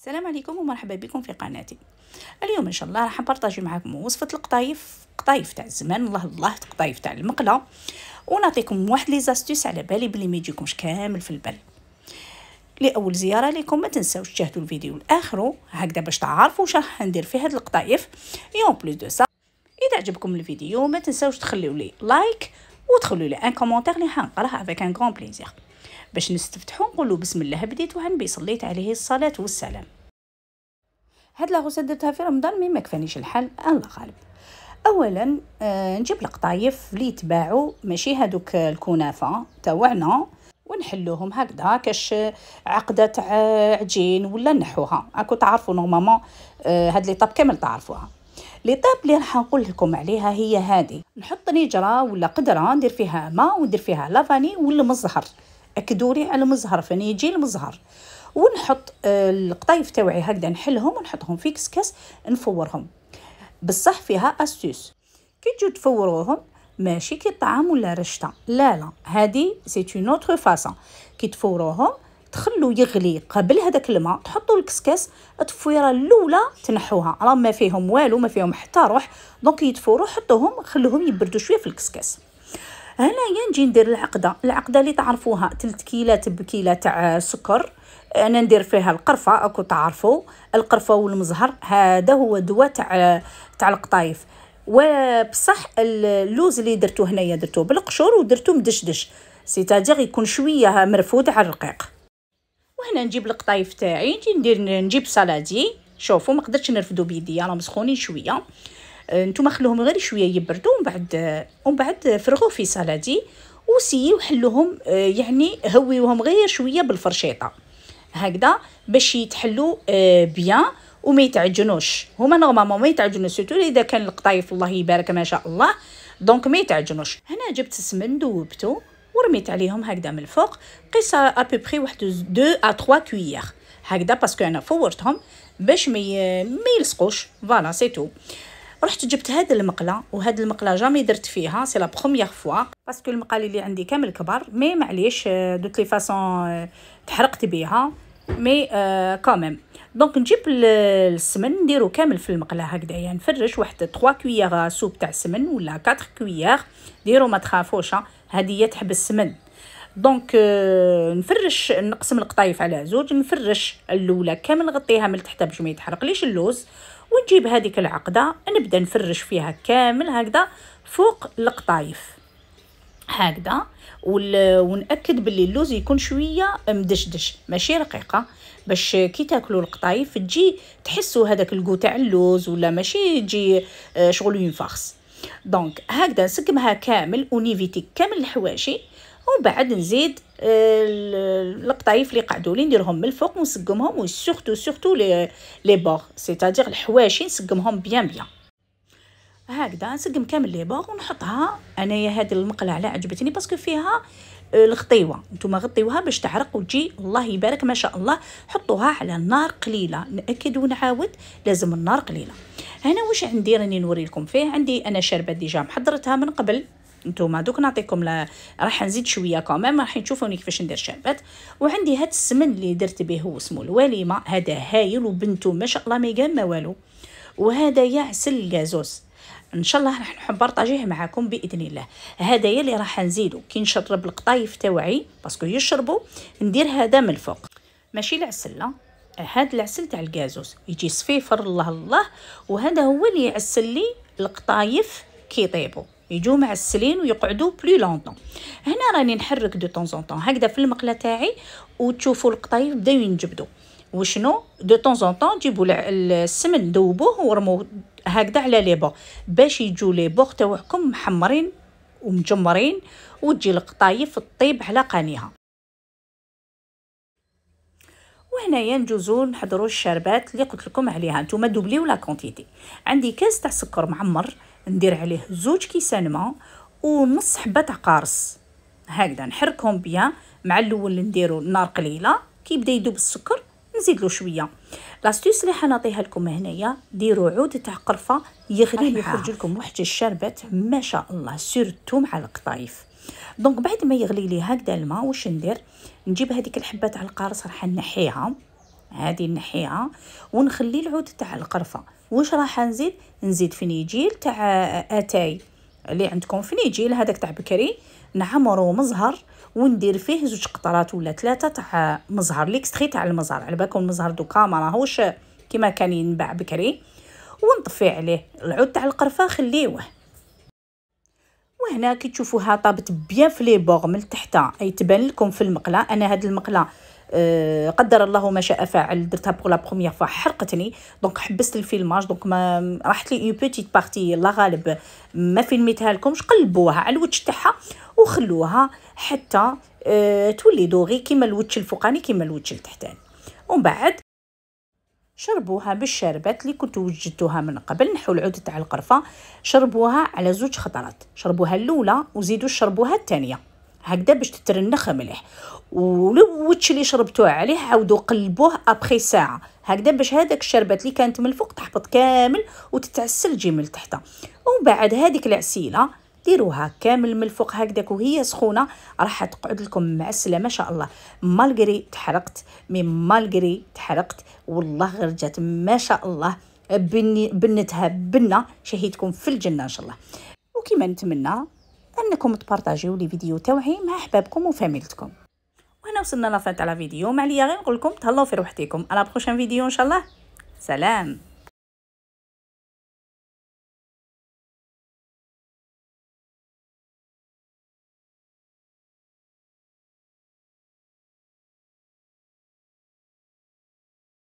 السلام عليكم ومرحبا بكم في قناتي اليوم ان شاء الله راح نبارطاجي معكم وصفه القطايف قطايف تاع الزمان الله الله قطايف تاع المقله ونعطيكم واحد لي زاستيس على بالي بلي ما يجيكمش كامل في البال لاول زياره لكم ما تنساوش تشاهدوا الفيديو الاخر هكذا باش تعرفوا واش راح ندير في هاد القطايف يوم بلوس دو سا اذا عجبكم الفيديو ما تنساوش تخليو لي لايك ودخلوا لي ان كومونتير لي حنقراه افيك ان كرون بليزير باش نستفتحو نقولوا بسم الله بديت وهنبي صليت عليه الصلاه والسلام هاد لاغوسيت درتها في رمضان مي ما كفانيش الحال الله غالب اولا آه نجيب القطايف اللي تباعو ماشي هادوك الكنافه تاعنا ونحلوهم هكذا كاش عقده تاع عجين ولا نحوها اكو تعرفوا نورمالمون آه هاد لي طاب كامل تعرفوها ليطاب اللي راح نقول لكم عليها هي هذه نحط نجرة ولا قدرة ندير فيها ماء وندير فيها لافاني ولا مزهر اكدوري على المزهر فين يجي المزهر ونحط آه، القطايف تاوعي هكذا نحلهم ونحطهم في كسكس نفورهم بصح فيها استوس كي تجو تفوروهم ماشي كي طعام ولا رشته لا لا هذه سي اون اوتر فاصون كي تفوروهم تخلو يغلي قبل هذاك الماء تحطوا الكسكاس التفويره الاولى تنحوها راه ما فيهم والو ما فيهم حتى روح دونك يتفوروا حطوهم خلوهم يبردوا شويه في الكسكاس هنايا نجي ندير العقده العقده اللي تعرفوها 3 كيلات بكيله تاع سكر انا ندير فيها القرفه اكو تعرفوا القرفه والمزهر هذا هو دواء تاع تاع القطايف وبصح اللوز اللي درتو هنايا درتو بالقشور ودرتو مدشدش سيتادير يكون شويه مرفود على الرقيق وهنا نجيب القطايف تاعي نجي ندير نجيب سلادي شوفوا ما قدرتش نرفدو بيدي راهم مسخونين شويه آه، نتوما خلوهم غير شويه يبردوا ومن بعد ومن بعد فرغوا في سلادي وسيي حلوهم آه، يعني هويوهم غير شويه بالفرشيطه هكذا باش يتحلوا آه، بيان وما يتعجنوش هما نورمالمون ما يتعجنوش سيتو اذا كان القطايف الله يبارك ما شاء الله دونك ما يتعجنوش هنا جبت السمن ذوبته ورميت عليهم هكذا من الفوق قيسها ابوبخي واحد دو ا تخوا كويير هكذا باسكو انا فورتهم باش ما يلصقوش فوالا سي تو رحت جبت هاد المقله وهاد المقله جامي درت فيها سي لا بروميير فوا باسكو المقالي اللي عندي كامل كبار مي معليش دو لي فاصون تحرقت بيها مي آه دونك نجيب السمن نديرو كامل في المقله هكذا يعني نفرش واحد 3 كويير آه، سوب تاع سمن ولا 4 كويير ديرو ما تخافوش آه. هذه تحب السمن دونك euh, نفرش نقسم القطايف على زوج نفرش اللولة كامل نغطيها من تحت باش ما يتحرقليش اللوز ونجيب هذيك العقدة نبدا نفرش فيها كامل هكذا فوق القطايف هكذا ونأكد باللي اللوز يكون شويه مدشدش ماشي رقيقه باش كي تاكلوا القطايف تجي تحسوا هذاك الكو تاع اللوز ولا ماشي تجي آه، شغل اون دونك هكذا نسقمها كامل ونيفيتي كامل الحواشي ومن بعد نزيد آه، القطايف اللي قعدوا لي نديرهم من الفوق ونسقمهم وسورتو سورتو لي لي بور سيتادير الحواشي نسقمهم بيان بيان هكذا نسقم كامل لي باغ ونحطها انايا هذه المقلعه على عجبتني باسكو فيها آه، الغطيوه نتوما غطيوها باش تعرق وتجي الله يبارك ما شاء الله حطوها على نار قليله ناكد ونعاود لازم النار قليله هنا واش عندي راني نوري لكم فيه عندي انا شربه ديجا محضرتها من قبل نتوما دوك نعطيكم ل... راح نزيد شويه كمان راح تشوفوني كيفاش ندير شربات وعندي هاد السمن اللي درت به هو اسمه الوليمه هذا هايل وبنته ما شاء الله ما يقام ما والو وهذا يعسل الكازوس ان شاء الله راح نبارطاجيه معكم باذن الله هذايا اللي راح نزيدو كي نشرب القطايف تاوعي باسكو يشربوا ندير هذا من الفوق ماشي العسل لا هذا العسل تاع الكازوز يجي صفيفر الله الله وهذا هو اللي يعسل لي القطايف كي يطيبوا معسلين ويقعدوا بلو لونطون هنا راني نحرك دو طون طون هكذا في المقله تاعي وتشوفوا القطايف بداو ينجبدوا وشنو دو طون طون جيبوا السمن ذوبوه ورموه هكذا على لي بوغ باش يجوا لي بوغ تاعكم محمرين ومجمرين وتجي القطايف طيب على قانيها وهنايا نجوزو نحضروا الشربات اللي قلت لكم عليها نتوما دوبليو لا كونتيتي عندي كاس تاع سكر معمر ندير عليه زوج كيسان ما ونص حبه تاع قارص هكذا نحركهم بيان مع الاول نديرو النار قليله كيبدا يدوب السكر نزيد له شويه لاستيس اللي حنعطيها لكم هنايا ديروا عود تاع قرفه يغلي يخرج لكم واحد الشربات ما شاء الله سيرتو مع القطايف دونك بعد ما يغلي لي هكذا الماء واش ندير نجيب هذيك الحبه تاع القارص راح نحيها هذه نحيها ونخلي العود تاع القرفه واش راح نزيد نزيد فنيجيل تاع اتاي اللي عندكم فنيجيل هذاك تاع بكري نعمرو مزهر وندير فيه زوج قطرات ولا ثلاثه تاع مزهر ليكستري تاع المزهر على بالكم المزهر دوكا ما راهوش كيما كان ينباع بكري ونطفي عليه العود تاع القرفه خليوه وهنا كي تشوفوها طابت بيان في لي بوغ من تحت اي تبان لكم في المقله انا هاد المقله آه، قدر الله ما شاء فعل درتها بوغ لا بروميير فوا حرقتني دونك حبست الفيلماج دونك ما راحت لي اون بوتيت بارتي الله غالب ما فيلميتها لكمش قلبوها على الوجه تاعها وخلوها حتى آه، تولي دوغي كيما الوجه الفوقاني كيما الوجه التحتاني ومن بعد شربوها بالشربات اللي كنت وجدتوها من قبل نحو العود تاع القرفه شربوها على زوج خطرات شربوها الاولى وزيدوا شربوها الثانيه هكذا باش تترنخ مليح والوتش اللي شربتوه عليه عاودوا قلبوه ابخي ساعه هكذا باش هذاك الشربات اللي كانت من الفوق تحبط كامل وتتعسل تجي من تحت ومن بعد هذيك العسيله ديروها كامل من الفوق هكذاك وهي سخونه راح تقعد لكم مع السلامه شاء الله مالغري تحرقت مي مالغري تحرقت والله غير جات ما شاء الله بني بنتها بنه شهيتكم في الجنه ان شاء الله وكما نتمنى انكم تبارطاجيو لي فيديو تاوعي مع احبابكم وفاميلتكم وهنا وصلنا لفات على فيديو ما عليا غير نقول لكم تهلاو في روحتكم على بروشان فيديو ان شاء الله سلام